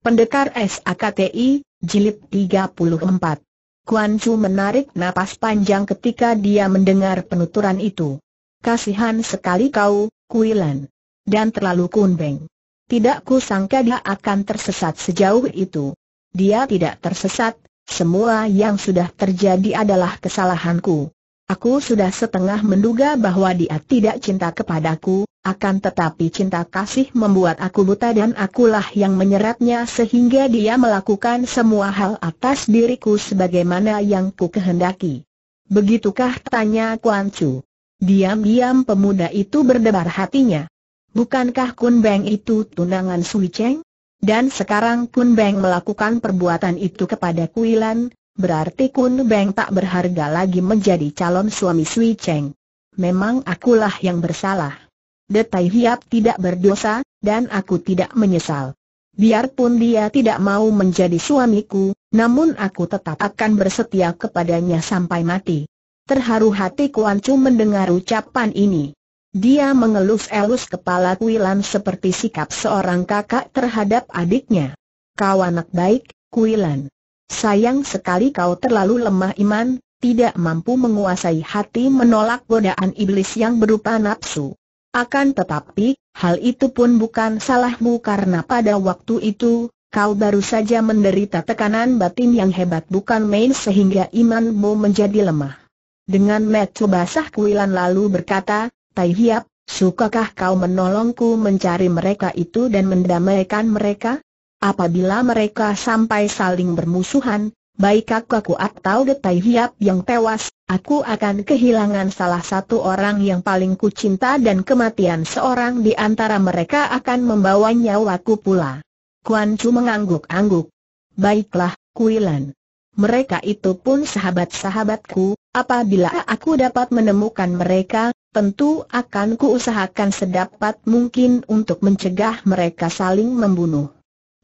Pendekar SAKTI, Jilid 34 Kuan Chu menarik napas panjang ketika dia mendengar penuturan itu. Kasihan sekali kau, Kuilan. Dan terlalu kunbeng. Tidak ku sangka dia akan tersesat sejauh itu. Dia tidak tersesat, semua yang sudah terjadi adalah kesalahanku. Aku sudah setengah menduga bahwa dia tidak cinta kepadaku, akan tetapi cinta kasih membuat aku buta dan akulah yang menyeretnya sehingga dia melakukan semua hal atas diriku sebagaimana yang ku kehendaki. Begitukah tanya Kuan Chu? Diam-diam pemuda itu berdebar hatinya. Bukankah Kun Beng itu tunangan Sui Cheng? Dan sekarang Kun Beng melakukan perbuatan itu kepada Kuilan, berarti Kun Beng tak berharga lagi menjadi calon suami Sui Cheng. Memang akulah yang bersalah. Detai Hiap tidak berdosa, dan aku tidak menyesal. Biarpun dia tidak mau menjadi suamiku, namun aku tetap akan bersetia kepadanya sampai mati. Terharu hati Kuan Chu mendengar ucapan ini. Dia mengelus-elus kepala Kuilan seperti sikap seorang kakak terhadap adiknya. Kau anak baik, Kuilan. Sayang sekali kau terlalu lemah iman, tidak mampu menguasai hati menolak godaan iblis yang berupa nafsu. Akan tetapi, hal itu pun bukan salahmu karena pada waktu itu, kau baru saja menderita tekanan batin yang hebat bukan main sehingga imanmu menjadi lemah. Dengan mata basah kuilan lalu berkata, Tai Hiap, sukakah kau menolongku mencari mereka itu dan mendamaikan mereka? Apabila mereka sampai saling bermusuhan, baik aku atau Getai Hiap yang tewas, aku akan kehilangan salah satu orang yang paling kucinta dan kematian seorang di antara mereka akan membawa nyawaku pula. Kuan Chu mengangguk-angguk. Baiklah, Kuilan. Mereka itu pun sahabat-sahabatku, apabila aku dapat menemukan mereka, tentu akan kuusahakan sedapat mungkin untuk mencegah mereka saling membunuh.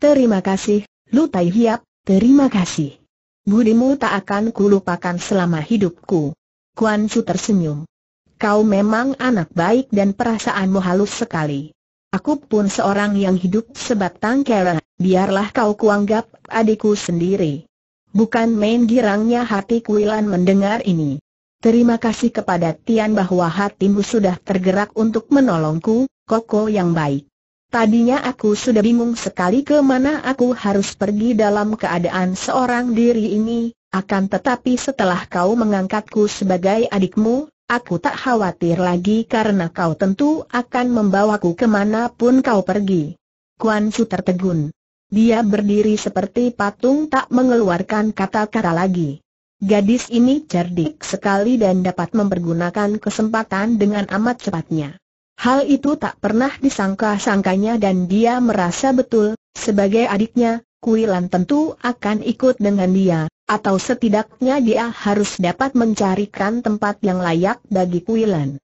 Terima kasih, Lutai Hiap, terima kasih. Budimu tak akan kulupakan selama hidupku. Kuan Chu tersenyum. Kau memang anak baik dan perasaanmu halus sekali. Aku pun seorang yang hidup sebatang kara, biarlah kau kuanggap adikku sendiri. Bukan main girangnya hati Kuilan mendengar ini. Terima kasih kepada Tian bahwa hatimu sudah tergerak untuk menolongku, Koko yang baik. Tadinya aku sudah bingung sekali ke mana aku harus pergi dalam keadaan seorang diri ini, akan tetapi setelah kau mengangkatku sebagai adikmu, aku tak khawatir lagi karena kau tentu akan membawaku mana pun kau pergi. Kuan Chu tertegun. Dia berdiri seperti patung tak mengeluarkan kata-kata lagi. Gadis ini cerdik sekali dan dapat mempergunakan kesempatan dengan amat cepatnya. Hal itu tak pernah disangka-sangkanya dan dia merasa betul, sebagai adiknya, Kuilan tentu akan ikut dengan dia, atau setidaknya dia harus dapat mencarikan tempat yang layak bagi Kuilan.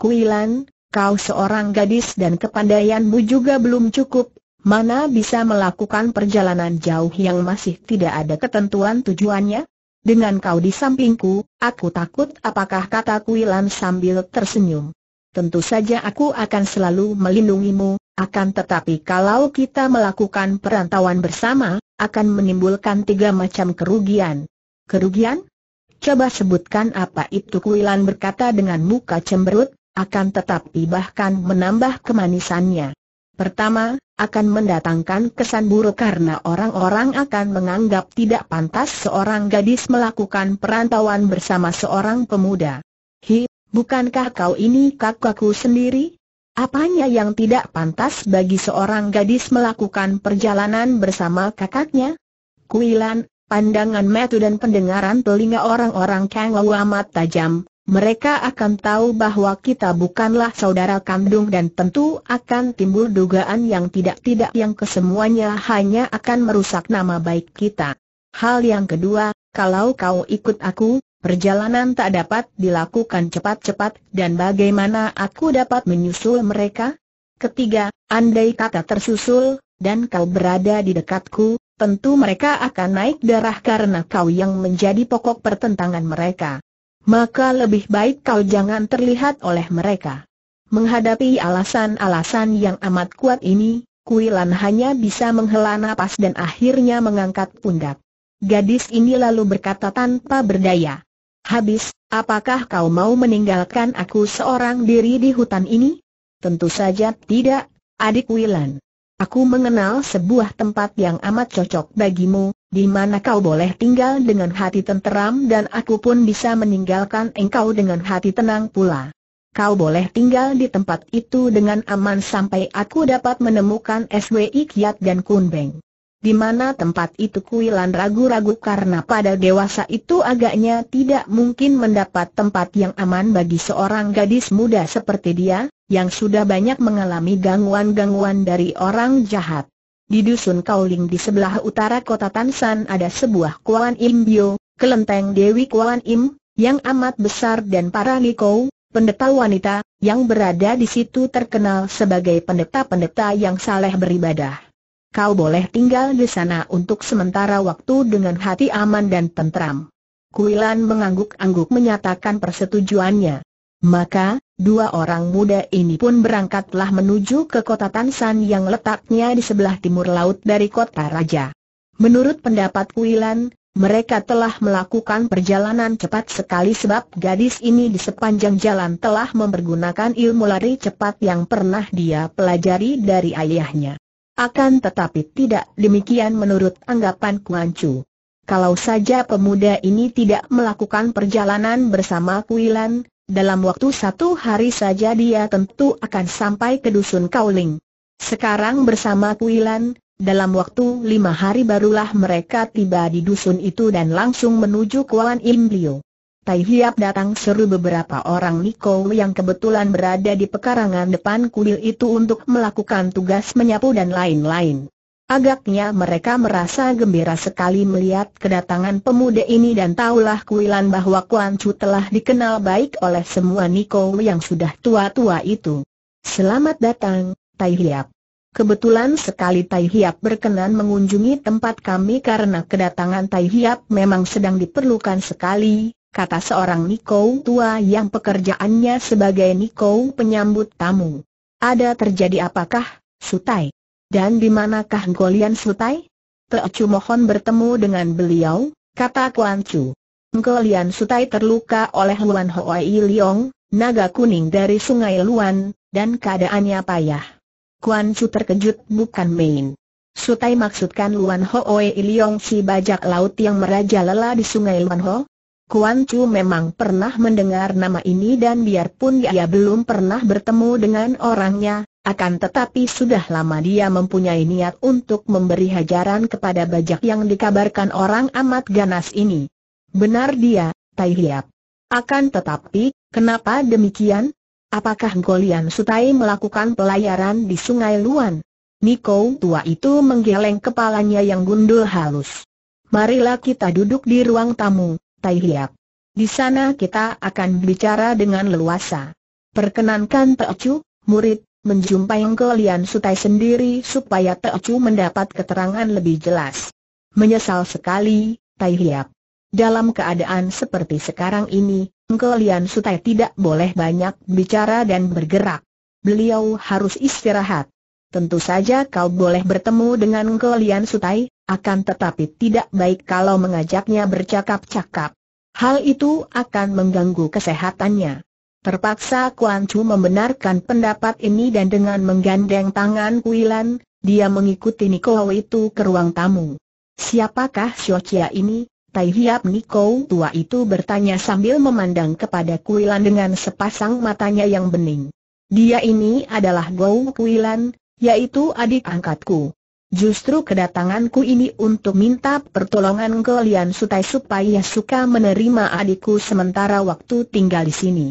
Kuilan, kau seorang gadis dan kepandaianmu juga belum cukup, mana bisa melakukan perjalanan jauh yang masih tidak ada ketentuan tujuannya? Dengan kau di sampingku, aku takut apakah kata Kuilan sambil tersenyum tentu saja aku akan selalu melindungimu, akan tetapi kalau kita melakukan perantauan bersama, akan menimbulkan tiga macam kerugian. Kerugian? Coba sebutkan apa itu Kuilan berkata dengan muka cemberut, akan tetapi bahkan menambah kemanisannya. Pertama, akan mendatangkan kesan buruk karena orang-orang akan menganggap tidak pantas seorang gadis melakukan perantauan bersama seorang pemuda. Hi, Bukankah kau ini kakakku sendiri? Apanya yang tidak pantas bagi seorang gadis melakukan perjalanan bersama kakaknya? Kuilan, pandangan metu dan pendengaran telinga orang-orang Kang amat tajam. Mereka akan tahu bahwa kita bukanlah saudara kandung dan tentu akan timbul dugaan yang tidak-tidak yang kesemuanya hanya akan merusak nama baik kita. Hal yang kedua, kalau kau ikut aku, Perjalanan tak dapat dilakukan cepat-cepat, dan bagaimana aku dapat menyusul mereka? Ketiga, andai kata tersusul, dan kau berada di dekatku, tentu mereka akan naik darah karena kau yang menjadi pokok pertentangan mereka. Maka lebih baik kau jangan terlihat oleh mereka. Menghadapi alasan-alasan yang amat kuat ini, Kuilan hanya bisa menghela napas dan akhirnya mengangkat pundak. Gadis ini lalu berkata tanpa berdaya. Habis, apakah kau mau meninggalkan aku seorang diri di hutan ini? Tentu saja tidak, adik Wilan. Aku mengenal sebuah tempat yang amat cocok bagimu, di mana kau boleh tinggal dengan hati tenteram dan aku pun bisa meninggalkan engkau dengan hati tenang pula. Kau boleh tinggal di tempat itu dengan aman sampai aku dapat menemukan SWI Kiat dan Kunbeng di mana tempat itu Kuilan ragu-ragu karena pada dewasa itu agaknya tidak mungkin mendapat tempat yang aman bagi seorang gadis muda seperti dia, yang sudah banyak mengalami gangguan-gangguan dari orang jahat. Di dusun Kauling di sebelah utara kota Tansan ada sebuah Kuan Im Bio, kelenteng Dewi Kuan Im, yang amat besar dan para niko, pendeta wanita, yang berada di situ terkenal sebagai pendeta-pendeta yang saleh beribadah. Kau boleh tinggal di sana untuk sementara waktu dengan hati aman dan tentram. Kuilan mengangguk-angguk menyatakan persetujuannya. Maka, dua orang muda ini pun berangkatlah menuju ke kota Tansan yang letaknya di sebelah timur laut dari kota Raja. Menurut pendapat Kuilan, mereka telah melakukan perjalanan cepat sekali sebab gadis ini di sepanjang jalan telah mempergunakan ilmu lari cepat yang pernah dia pelajari dari ayahnya. Akan tetapi tidak demikian menurut anggapan Kuan Chu. Kalau saja pemuda ini tidak melakukan perjalanan bersama Kuilan, dalam waktu satu hari saja dia tentu akan sampai ke dusun Kauling. Sekarang bersama Kuilan, dalam waktu lima hari barulah mereka tiba di dusun itu dan langsung menuju Kuan Imbio. Tai Hiap datang seru beberapa orang Niko yang kebetulan berada di pekarangan depan kuil itu untuk melakukan tugas menyapu dan lain-lain. Agaknya mereka merasa gembira sekali melihat kedatangan pemuda ini dan tahulah kuilan bahwa Kuan Chu telah dikenal baik oleh semua Niko yang sudah tua-tua itu. Selamat datang, Tai Hiap. Kebetulan sekali Tai Hiap berkenan mengunjungi tempat kami karena kedatangan Tai Hiap memang sedang diperlukan sekali, kata seorang Niko tua yang pekerjaannya sebagai Niko penyambut tamu. Ada terjadi apakah, Sutai? Dan di manakah Golian Sutai? Teocu mohon bertemu dengan beliau, kata Kuan Chu. Golian Sutai terluka oleh Luan Hoi Liong, naga kuning dari sungai Luan, dan keadaannya payah. Kuan Chu terkejut bukan main. Sutai maksudkan Luan Hoi Liong si bajak laut yang merajalela di sungai Luan Ho? Kuan Chu memang pernah mendengar nama ini dan biarpun dia belum pernah bertemu dengan orangnya, akan tetapi sudah lama dia mempunyai niat untuk memberi hajaran kepada bajak yang dikabarkan orang amat ganas ini. Benar dia, Tai Hiap. Akan tetapi, kenapa demikian? Apakah Golian Sutai melakukan pelayaran di Sungai Luan? Niko tua itu menggeleng kepalanya yang gundul halus. Marilah kita duduk di ruang tamu, Tai Hiak. Di sana kita akan bicara dengan leluasa. Perkenankan Teocu, murid, menjumpai Lian Sutai sendiri supaya Teocu mendapat keterangan lebih jelas. Menyesal sekali, Tai Hiak. Dalam keadaan seperti sekarang ini, Lian Sutai tidak boleh banyak bicara dan bergerak. Beliau harus istirahat. Tentu saja kau boleh bertemu dengan Lian Sutai, akan tetapi tidak baik kalau mengajaknya bercakap-cakap. Hal itu akan mengganggu kesehatannya. Terpaksa Kuan Chu membenarkan pendapat ini dan dengan menggandeng tangan Kuilan, dia mengikuti Niko itu ke ruang tamu. Siapakah Xiao Chia ini? Tai Hiap Niko tua itu bertanya sambil memandang kepada Kuilan dengan sepasang matanya yang bening. Dia ini adalah Gou Kuilan, yaitu adik angkatku. Justru kedatanganku ini untuk minta pertolongan kalian Sutai supaya suka menerima adikku sementara waktu tinggal di sini.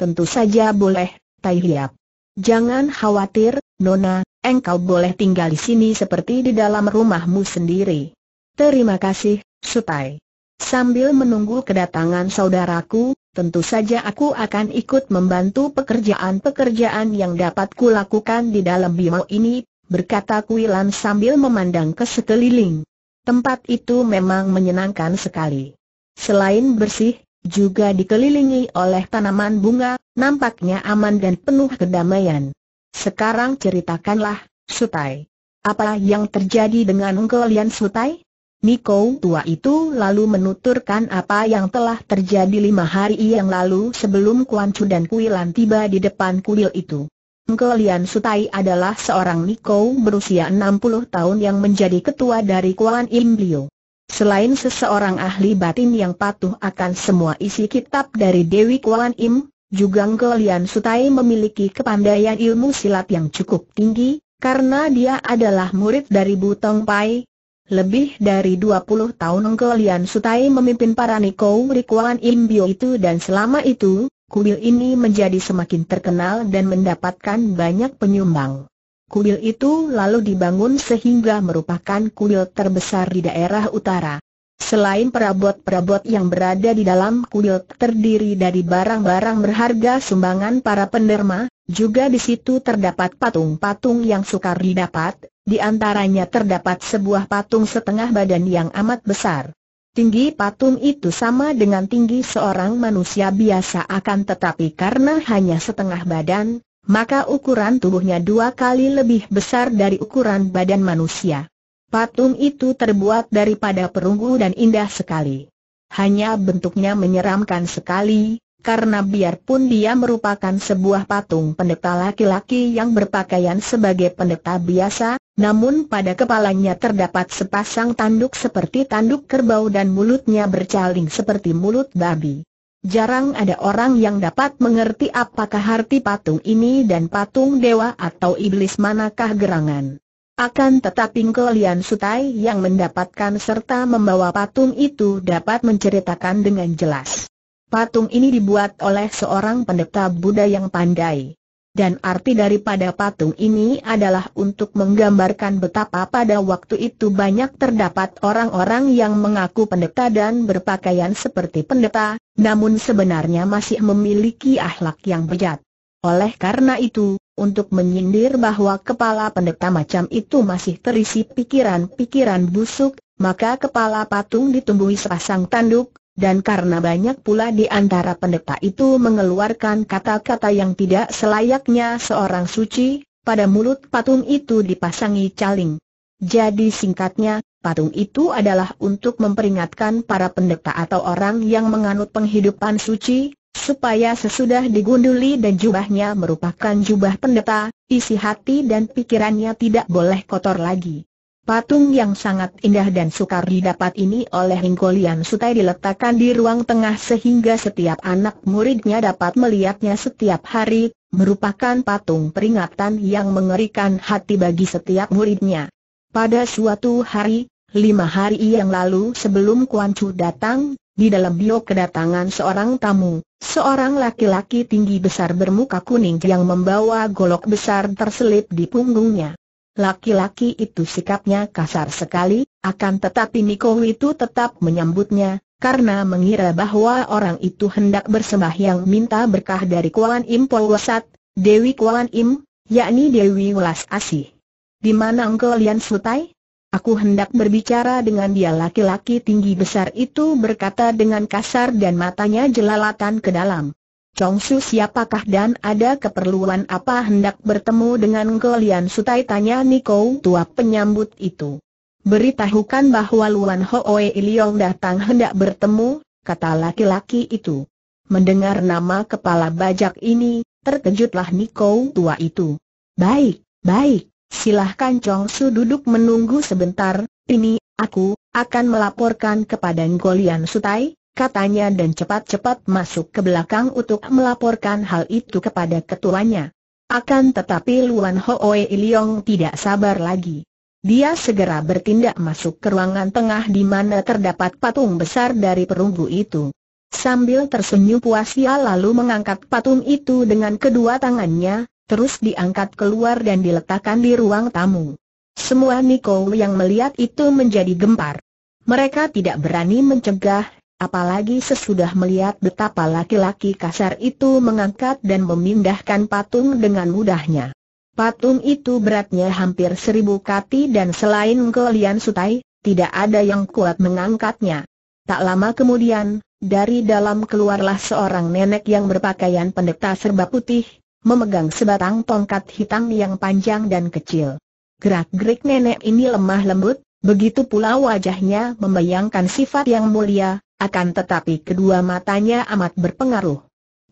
Tentu saja boleh, Tai Hiap. Jangan khawatir, Nona, engkau boleh tinggal di sini seperti di dalam rumahmu sendiri. Terima kasih, Sutai. Sambil menunggu kedatangan saudaraku, tentu saja aku akan ikut membantu pekerjaan-pekerjaan yang dapat kulakukan di dalam bimau ini, berkata Kuilan sambil memandang ke sekeliling. Tempat itu memang menyenangkan sekali. Selain bersih, juga dikelilingi oleh tanaman bunga, nampaknya aman dan penuh kedamaian. Sekarang ceritakanlah, Sutai. Apa yang terjadi dengan kalian Sutai? Niko tua itu lalu menuturkan apa yang telah terjadi lima hari yang lalu sebelum Kuan Chu dan Kuilan tiba di depan kuil itu. Engko Sutai adalah seorang Niko berusia 60 tahun yang menjadi ketua dari Kuan Im Liu. Selain seseorang ahli batin yang patuh akan semua isi kitab dari Dewi Kuan Im, juga Engko Sutai memiliki kepandaian ilmu silat yang cukup tinggi, karena dia adalah murid dari Butong Pai. Lebih dari 20 tahun Engko Sutai memimpin para Niko di Kuan Im Liu itu dan selama itu, Kuil ini menjadi semakin terkenal dan mendapatkan banyak penyumbang. Kuil itu lalu dibangun sehingga merupakan kuil terbesar di daerah utara. Selain perabot-perabot yang berada di dalam kuil terdiri dari barang-barang berharga sumbangan para penderma, juga di situ terdapat patung-patung yang sukar didapat, di antaranya terdapat sebuah patung setengah badan yang amat besar. Tinggi patung itu sama dengan tinggi seorang manusia biasa akan tetapi karena hanya setengah badan, maka ukuran tubuhnya dua kali lebih besar dari ukuran badan manusia. Patung itu terbuat daripada perunggu dan indah sekali. Hanya bentuknya menyeramkan sekali, karena biarpun dia merupakan sebuah patung pendeta laki-laki yang berpakaian sebagai pendeta biasa, namun pada kepalanya terdapat sepasang tanduk seperti tanduk kerbau dan mulutnya bercaling seperti mulut babi. Jarang ada orang yang dapat mengerti apakah arti patung ini dan patung dewa atau iblis manakah gerangan. Akan tetapi kalian Sutai yang mendapatkan serta membawa patung itu dapat menceritakan dengan jelas. Patung ini dibuat oleh seorang pendeta Buddha yang pandai. Dan arti daripada patung ini adalah untuk menggambarkan betapa pada waktu itu banyak terdapat orang-orang yang mengaku pendeta dan berpakaian seperti pendeta, namun sebenarnya masih memiliki akhlak yang bejat. Oleh karena itu, untuk menyindir bahwa kepala pendeta macam itu masih terisi pikiran-pikiran busuk, maka kepala patung ditumbuhi sepasang tanduk, dan karena banyak pula di antara pendeta itu mengeluarkan kata-kata yang tidak selayaknya seorang suci, pada mulut patung itu dipasangi caling. Jadi singkatnya, patung itu adalah untuk memperingatkan para pendeta atau orang yang menganut penghidupan suci, supaya sesudah digunduli dan jubahnya merupakan jubah pendeta, isi hati dan pikirannya tidak boleh kotor lagi. Patung yang sangat indah dan sukar didapat ini oleh Hingkolian Sutai diletakkan di ruang tengah sehingga setiap anak muridnya dapat melihatnya setiap hari, merupakan patung peringatan yang mengerikan hati bagi setiap muridnya. Pada suatu hari, lima hari yang lalu sebelum Kuan Chu datang, di dalam bio kedatangan seorang tamu, seorang laki-laki tinggi besar bermuka kuning yang membawa golok besar terselip di punggungnya. Laki-laki itu sikapnya kasar sekali, akan tetapi Niko itu tetap menyambutnya, karena mengira bahwa orang itu hendak bersembahyang minta berkah dari Kuan Im Polwasat, Dewi Kuan Im, yakni Dewi Welas Asih. Di mana engkau Lian Sutai? Aku hendak berbicara dengan dia laki-laki tinggi besar itu berkata dengan kasar dan matanya jelalatan ke dalam. Chong Su siapakah dan ada keperluan apa hendak bertemu dengan kalian Sutai tanya Niko tua penyambut itu. Beritahukan bahwa Luan Hoe Iliong datang hendak bertemu, kata laki-laki itu. Mendengar nama kepala bajak ini, terkejutlah Niko tua itu. Baik, baik, silahkan Chong Su duduk menunggu sebentar, ini, aku, akan melaporkan kepada Ngolian Sutai, katanya dan cepat-cepat masuk ke belakang untuk melaporkan hal itu kepada ketuanya. Akan tetapi Luan Hooi Iliong tidak sabar lagi. Dia segera bertindak masuk ke ruangan tengah di mana terdapat patung besar dari perunggu itu. Sambil tersenyum puas dia lalu mengangkat patung itu dengan kedua tangannya, terus diangkat keluar dan diletakkan di ruang tamu. Semua Nicole yang melihat itu menjadi gempar. Mereka tidak berani mencegah Apalagi sesudah melihat betapa laki-laki kasar itu mengangkat dan memindahkan patung dengan mudahnya. Patung itu beratnya hampir seribu kati dan selain kelian Sutai, tidak ada yang kuat mengangkatnya. Tak lama kemudian, dari dalam keluarlah seorang nenek yang berpakaian pendeta serba putih, memegang sebatang tongkat hitam yang panjang dan kecil. Gerak-gerik nenek ini lemah lembut, begitu pula wajahnya membayangkan sifat yang mulia, akan tetapi kedua matanya amat berpengaruh.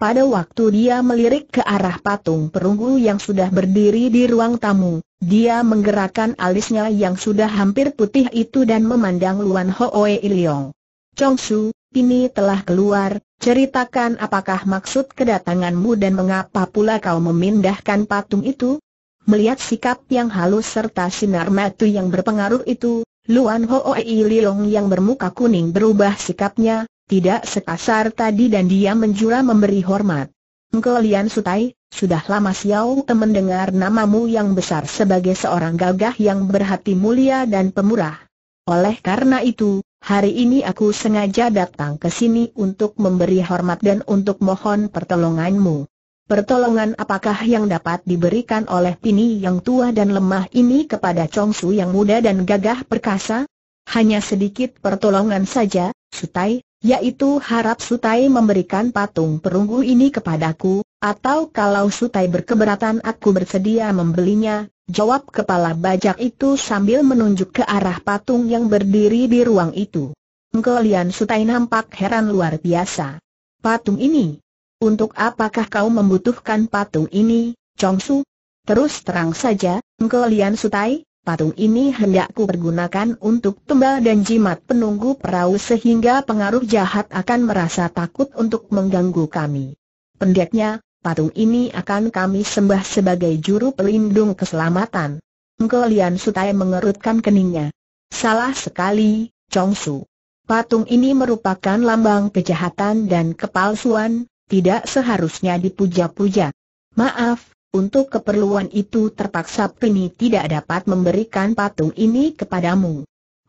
Pada waktu dia melirik ke arah patung perunggu yang sudah berdiri di ruang tamu, dia menggerakkan alisnya yang sudah hampir putih itu dan memandang Luan Hoe Iliong. Chong Su, ini telah keluar, ceritakan apakah maksud kedatanganmu dan mengapa pula kau memindahkan patung itu? Melihat sikap yang halus serta sinar mata yang berpengaruh itu, Luan Hoi Lilong yang bermuka kuning berubah sikapnya, tidak sekasar tadi dan dia menjura memberi hormat. Engkau Lian Sutai, sudah lama Xiao Te mendengar namamu yang besar sebagai seorang gagah yang berhati mulia dan pemurah. Oleh karena itu, hari ini aku sengaja datang ke sini untuk memberi hormat dan untuk mohon pertolonganmu pertolongan apakah yang dapat diberikan oleh Pini yang tua dan lemah ini kepada Chongsu yang muda dan gagah perkasa? Hanya sedikit pertolongan saja, Sutai, yaitu harap Sutai memberikan patung perunggu ini kepadaku, atau kalau Sutai berkeberatan aku bersedia membelinya, jawab kepala bajak itu sambil menunjuk ke arah patung yang berdiri di ruang itu. Ngkolian Sutai nampak heran luar biasa. Patung ini, untuk apakah kau membutuhkan patung ini, Chongsu? Terus terang saja, engkau Lian Sutai, patung ini hendakku pergunakan untuk tembal dan jimat penunggu perahu sehingga pengaruh jahat akan merasa takut untuk mengganggu kami. Pendeknya, patung ini akan kami sembah sebagai juru pelindung keselamatan. Engkau Lian Sutai mengerutkan keningnya. Salah sekali, Chongsu. Patung ini merupakan lambang kejahatan dan kepalsuan, tidak seharusnya dipuja-puja. Maaf, untuk keperluan itu terpaksa Pini tidak dapat memberikan patung ini kepadamu.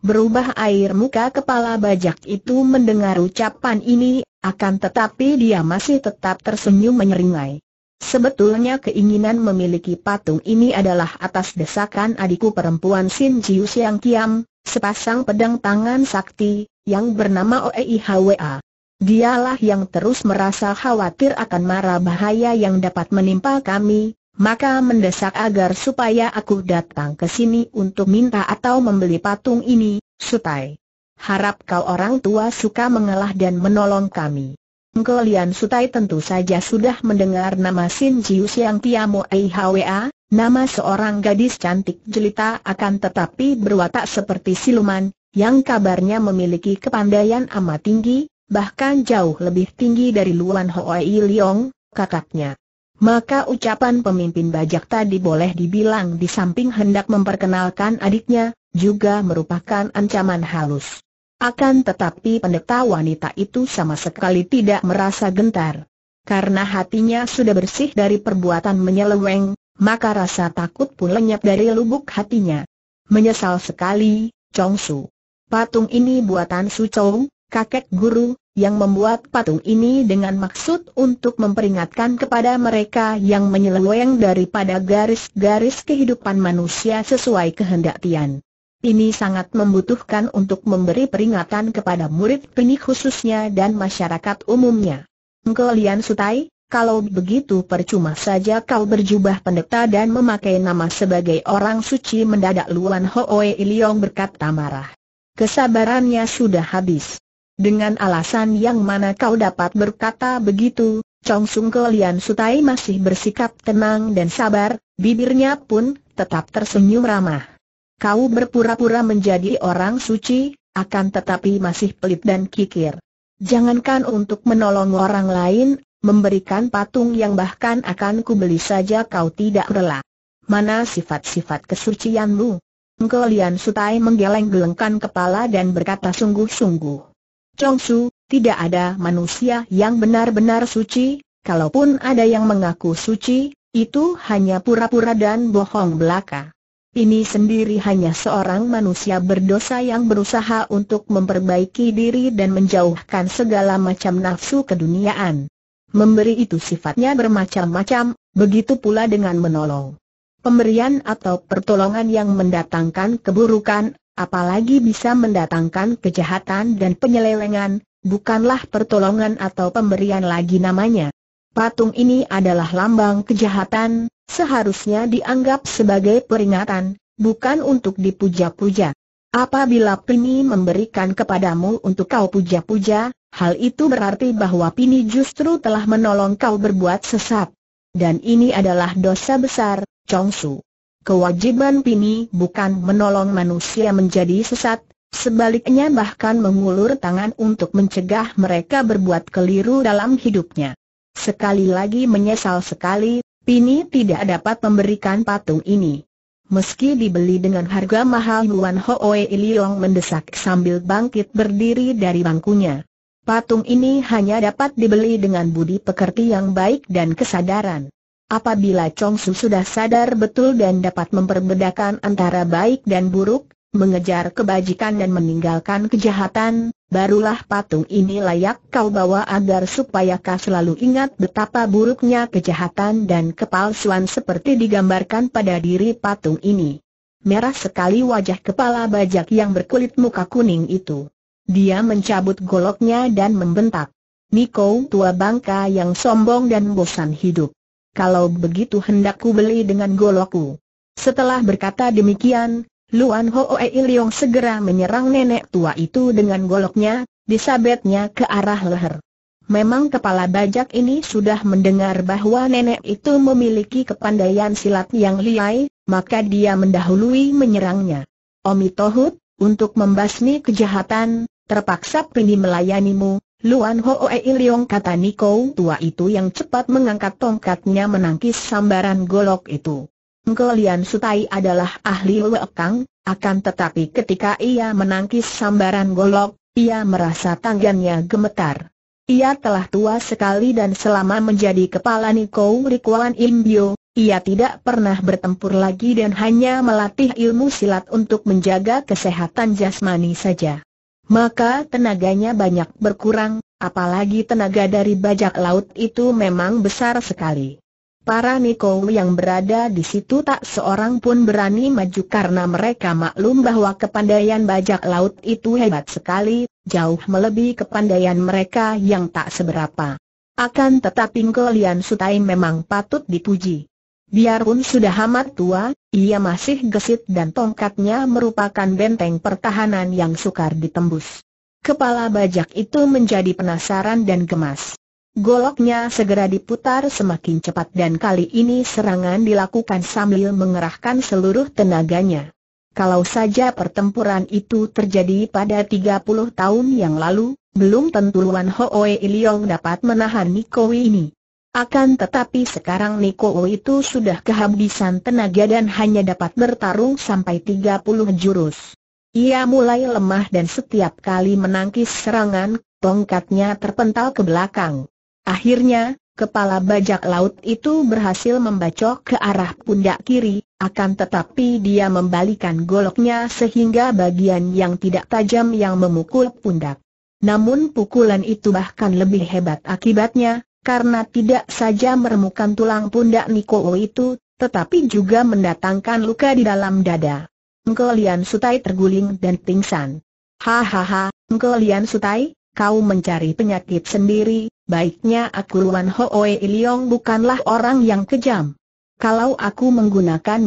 Berubah air muka kepala bajak itu mendengar ucapan ini, akan tetapi dia masih tetap tersenyum menyeringai. Sebetulnya keinginan memiliki patung ini adalah atas desakan adikku perempuan Sin Jiu Siang Kiam, sepasang pedang tangan sakti, yang bernama Oei Hwa. Dialah yang terus merasa khawatir akan mara bahaya yang dapat menimpa kami, maka mendesak agar supaya aku datang ke sini untuk minta atau membeli patung ini, Sutai. Harap kau orang tua suka mengalah dan menolong kami. Lian Sutai tentu saja sudah mendengar nama Sin Jiu Siang Tiamu Eihwa, nama seorang gadis cantik jelita akan tetapi berwatak seperti siluman, yang kabarnya memiliki kepandaian amat tinggi, bahkan jauh lebih tinggi dari Luan Hoi Liong, kakaknya. Maka ucapan pemimpin bajak tadi boleh dibilang di samping hendak memperkenalkan adiknya, juga merupakan ancaman halus. Akan tetapi pendeta wanita itu sama sekali tidak merasa gentar. Karena hatinya sudah bersih dari perbuatan menyeleweng, maka rasa takut pun lenyap dari lubuk hatinya. Menyesal sekali, Chong Su. Patung ini buatan Su Chong, kakek guru, yang membuat patung ini dengan maksud untuk memperingatkan kepada mereka yang menyeleweng daripada garis-garis kehidupan manusia sesuai kehendak Tian. Ini sangat membutuhkan untuk memberi peringatan kepada murid penik khususnya dan masyarakat umumnya. Kalian Lian Sutai, kalau begitu percuma saja kau berjubah pendeta dan memakai nama sebagai orang suci mendadak Luan Hooi Iliong berkata marah. Kesabarannya sudah habis. Dengan alasan yang mana kau dapat berkata begitu, Chong Sung ke Lian Sutai masih bersikap tenang dan sabar, bibirnya pun tetap tersenyum ramah. Kau berpura-pura menjadi orang suci, akan tetapi masih pelit dan kikir. Jangankan untuk menolong orang lain, memberikan patung yang bahkan akan kubeli saja kau tidak rela. Mana sifat-sifat kesucianmu? Ke Lian Sutai menggeleng-gelengkan kepala dan berkata sungguh-sungguh. Chongsu, tidak ada manusia yang benar-benar suci, kalaupun ada yang mengaku suci, itu hanya pura-pura dan bohong belaka. Ini sendiri hanya seorang manusia berdosa yang berusaha untuk memperbaiki diri dan menjauhkan segala macam nafsu keduniaan. Memberi itu sifatnya bermacam-macam, begitu pula dengan menolong. Pemberian atau pertolongan yang mendatangkan keburukan apalagi bisa mendatangkan kejahatan dan penyelewengan, bukanlah pertolongan atau pemberian lagi namanya. Patung ini adalah lambang kejahatan, seharusnya dianggap sebagai peringatan, bukan untuk dipuja-puja. Apabila Pini memberikan kepadamu untuk kau puja-puja, hal itu berarti bahwa Pini justru telah menolong kau berbuat sesat. Dan ini adalah dosa besar, Chong Su. Kewajiban Pini bukan menolong manusia menjadi sesat, sebaliknya bahkan mengulur tangan untuk mencegah mereka berbuat keliru dalam hidupnya. Sekali lagi menyesal sekali, Pini tidak dapat memberikan patung ini. Meski dibeli dengan harga mahal Yuan Hoe Iliong mendesak sambil bangkit berdiri dari bangkunya. Patung ini hanya dapat dibeli dengan budi pekerti yang baik dan kesadaran. Apabila Chong Su sudah sadar betul dan dapat memperbedakan antara baik dan buruk, mengejar kebajikan dan meninggalkan kejahatan, barulah patung ini layak kau bawa agar supaya kau selalu ingat betapa buruknya kejahatan dan kepalsuan seperti digambarkan pada diri patung ini. Merah sekali wajah kepala bajak yang berkulit muka kuning itu. Dia mencabut goloknya dan membentak. Niko tua bangka yang sombong dan bosan hidup kalau begitu hendakku beli dengan golokku. Setelah berkata demikian, Luan Hoei Liong segera menyerang nenek tua itu dengan goloknya, disabetnya ke arah leher. Memang kepala bajak ini sudah mendengar bahwa nenek itu memiliki kepandaian silat yang liai, maka dia mendahului menyerangnya. Omi untuk membasmi kejahatan, terpaksa pergi melayanimu, Luan Hoe Iliong kata Niko tua itu yang cepat mengangkat tongkatnya menangkis sambaran golok itu. Lian Sutai adalah ahli wekang, akan tetapi ketika ia menangkis sambaran golok, ia merasa tangannya gemetar. Ia telah tua sekali dan selama menjadi kepala Niko Rikuan Imbio, ia tidak pernah bertempur lagi dan hanya melatih ilmu silat untuk menjaga kesehatan jasmani saja maka tenaganya banyak berkurang, apalagi tenaga dari bajak laut itu memang besar sekali. Para Niko yang berada di situ tak seorang pun berani maju karena mereka maklum bahwa kepandaian bajak laut itu hebat sekali, jauh melebihi kepandaian mereka yang tak seberapa. Akan tetapi Ngolian Sutai memang patut dipuji. Biarpun sudah amat tua, ia masih gesit dan tongkatnya merupakan benteng pertahanan yang sukar ditembus. Kepala bajak itu menjadi penasaran dan gemas. Goloknya segera diputar semakin cepat dan kali ini serangan dilakukan sambil mengerahkan seluruh tenaganya. Kalau saja pertempuran itu terjadi pada 30 tahun yang lalu, belum tentu Luan Hoe Iliong dapat menahan Nikowi ini. Akan tetapi sekarang Niko itu sudah kehabisan tenaga dan hanya dapat bertarung sampai 30 jurus. Ia mulai lemah dan setiap kali menangkis serangan, tongkatnya terpental ke belakang. Akhirnya, kepala bajak laut itu berhasil membacok ke arah pundak kiri, akan tetapi dia membalikan goloknya sehingga bagian yang tidak tajam yang memukul pundak. Namun pukulan itu bahkan lebih hebat akibatnya, karena tidak saja meremukan tulang pundak Niko itu, tetapi juga mendatangkan luka di dalam dada. Engkau Lian Sutai terguling dan pingsan. Hahaha, engkau Lian Sutai, kau mencari penyakit sendiri, baiknya aku Luan Hoe Iliong bukanlah orang yang kejam. Kalau aku menggunakan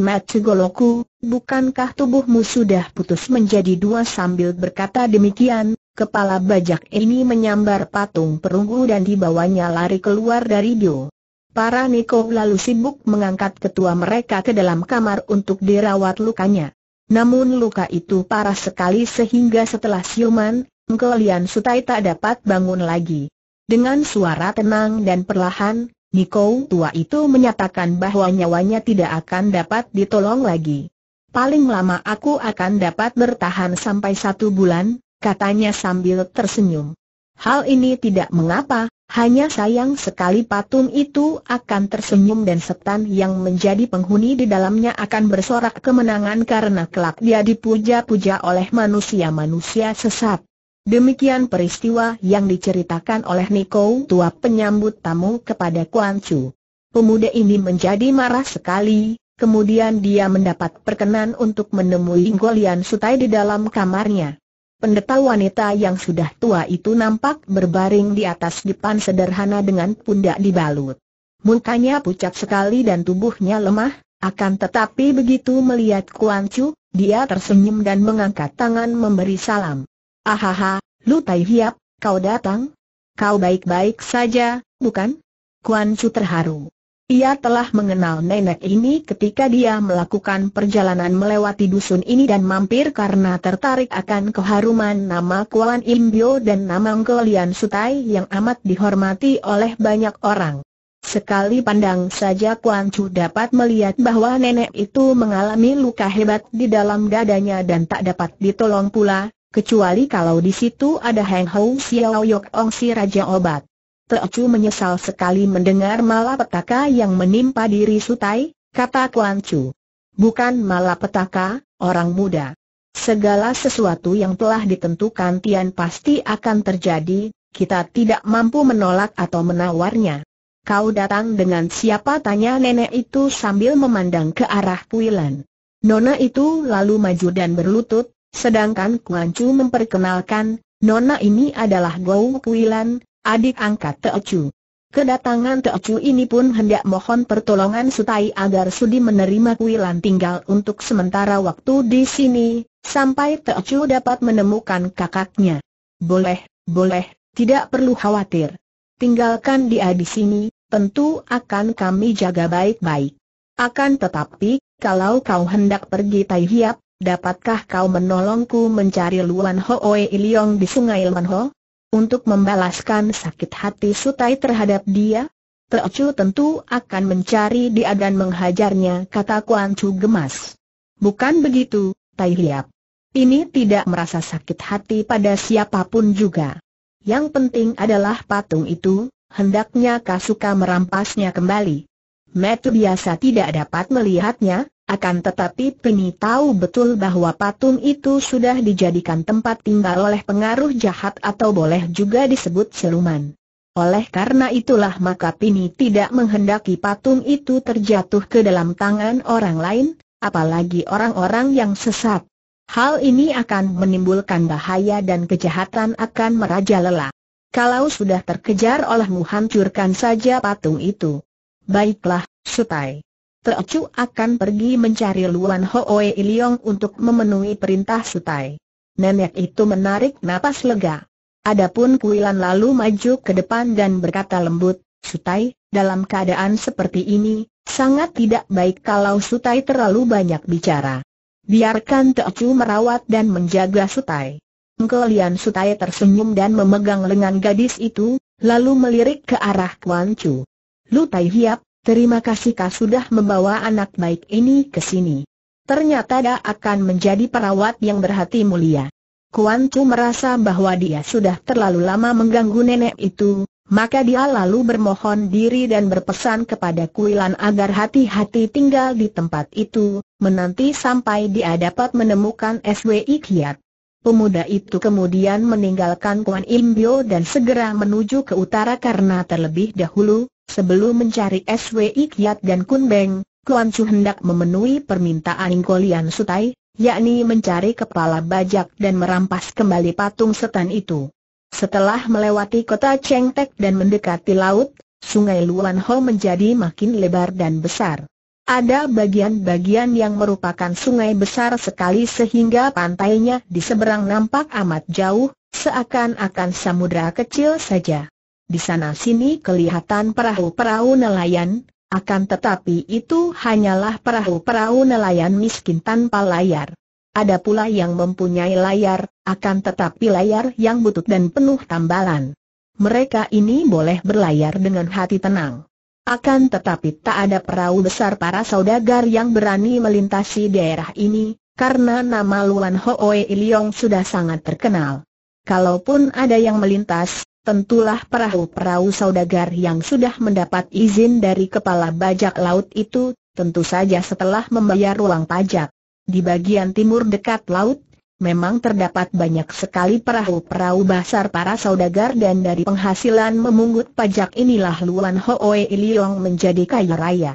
Goloku, bukankah tubuhmu sudah putus menjadi dua sambil berkata demikian, Kepala bajak ini menyambar patung perunggu dan dibawanya lari keluar dari bio. Para Niko lalu sibuk mengangkat ketua mereka ke dalam kamar untuk dirawat lukanya. Namun luka itu parah sekali sehingga setelah siuman, Lian Sutai tak dapat bangun lagi. Dengan suara tenang dan perlahan, Niko tua itu menyatakan bahwa nyawanya tidak akan dapat ditolong lagi. Paling lama aku akan dapat bertahan sampai satu bulan, katanya sambil tersenyum. Hal ini tidak mengapa, hanya sayang sekali patung itu akan tersenyum dan setan yang menjadi penghuni di dalamnya akan bersorak kemenangan karena kelak dia dipuja-puja oleh manusia-manusia sesat. Demikian peristiwa yang diceritakan oleh Niko tua penyambut tamu kepada Kuan Chu. Pemuda ini menjadi marah sekali, kemudian dia mendapat perkenan untuk menemui Golian Sutai di dalam kamarnya. Pendeta wanita yang sudah tua itu nampak berbaring di atas dipan sederhana dengan pundak dibalut. Mukanya pucat sekali dan tubuhnya lemah, akan tetapi begitu melihat Kuan Chu, dia tersenyum dan mengangkat tangan memberi salam. Ahaha, Lu Tai Hiap, kau datang? Kau baik-baik saja, bukan? Kuan Chu terharu. Ia telah mengenal nenek ini ketika dia melakukan perjalanan melewati dusun ini dan mampir karena tertarik akan keharuman nama Kuan Imbio dan nama Lian Sutai yang amat dihormati oleh banyak orang. Sekali pandang saja Kuan Chu dapat melihat bahwa nenek itu mengalami luka hebat di dalam dadanya dan tak dapat ditolong pula, kecuali kalau di situ ada Heng Hou Xiao Yok Ong si Raja Obat. Teocu menyesal sekali mendengar malapetaka yang menimpa diri Sutai, kata Kuan Chu. Bukan malapetaka, orang muda. Segala sesuatu yang telah ditentukan Tian pasti akan terjadi, kita tidak mampu menolak atau menawarnya. Kau datang dengan siapa tanya nenek itu sambil memandang ke arah Puilan. Nona itu lalu maju dan berlutut, sedangkan Kuan Chu memperkenalkan, Nona ini adalah Gou Kuilan, adik angkat Teocu. Kedatangan Teocu ini pun hendak mohon pertolongan Sutai agar Sudi menerima kuilan tinggal untuk sementara waktu di sini, sampai Teocu dapat menemukan kakaknya. Boleh, boleh, tidak perlu khawatir. Tinggalkan dia di sini, tentu akan kami jaga baik-baik. Akan tetapi, kalau kau hendak pergi Tai Hiap, dapatkah kau menolongku mencari Luan Ho Oe Iliong di Sungai Luan Ho? untuk membalaskan sakit hati Sutai terhadap dia? Teocu tentu akan mencari dia dan menghajarnya, kata Kuan Chu gemas. Bukan begitu, Tai Hiap. Ini tidak merasa sakit hati pada siapapun juga. Yang penting adalah patung itu, hendaknya Kasuka merampasnya kembali. Metu biasa tidak dapat melihatnya, akan tetapi Penny tahu betul bahwa patung itu sudah dijadikan tempat tinggal oleh pengaruh jahat atau boleh juga disebut seluman. Oleh karena itulah maka Penny tidak menghendaki patung itu terjatuh ke dalam tangan orang lain, apalagi orang-orang yang sesat. Hal ini akan menimbulkan bahaya dan kejahatan akan merajalela. Kalau sudah terkejar olehmu hancurkan saja patung itu. Baiklah, Sutai. Teocu akan pergi mencari Luan Hoe Iliong untuk memenuhi perintah Sutai. Nenek itu menarik napas lega. Adapun Kuilan lalu maju ke depan dan berkata lembut, Sutai, dalam keadaan seperti ini, sangat tidak baik kalau Sutai terlalu banyak bicara. Biarkan Teocu merawat dan menjaga Sutai. Lian Sutai tersenyum dan memegang lengan gadis itu, lalu melirik ke arah Kuan Chu. Lu Tai Hiap, Terima kasih kau sudah membawa anak baik ini ke sini. Ternyata dia akan menjadi perawat yang berhati mulia. Kuan Chu merasa bahwa dia sudah terlalu lama mengganggu nenek itu, maka dia lalu bermohon diri dan berpesan kepada Kuilan agar hati-hati tinggal di tempat itu, menanti sampai dia dapat menemukan SWI Kiat. Pemuda itu kemudian meninggalkan Kuan Imbio dan segera menuju ke utara karena terlebih dahulu, Sebelum mencari SWI Kiat dan Kun Beng, Kuan Chu hendak memenuhi permintaan Kolian Sutai, yakni mencari kepala bajak dan merampas kembali patung setan itu. Setelah melewati kota Chengtek dan mendekati laut, sungai Luan Ho menjadi makin lebar dan besar. Ada bagian-bagian yang merupakan sungai besar sekali sehingga pantainya di seberang nampak amat jauh, seakan-akan samudera kecil saja. Di sana-sini kelihatan perahu-perahu nelayan, akan tetapi itu hanyalah perahu-perahu nelayan miskin tanpa layar. Ada pula yang mempunyai layar, akan tetapi layar yang butut dan penuh tambalan. Mereka ini boleh berlayar dengan hati tenang. Akan tetapi tak ada perahu besar para saudagar yang berani melintasi daerah ini, karena nama Luan Hoe Iliong sudah sangat terkenal. Kalaupun ada yang melintas, tentulah perahu-perahu saudagar yang sudah mendapat izin dari kepala bajak laut itu, tentu saja setelah membayar uang pajak. Di bagian timur dekat laut, memang terdapat banyak sekali perahu-perahu basar para saudagar dan dari penghasilan memungut pajak inilah Luan Hoe Iliong menjadi kaya raya.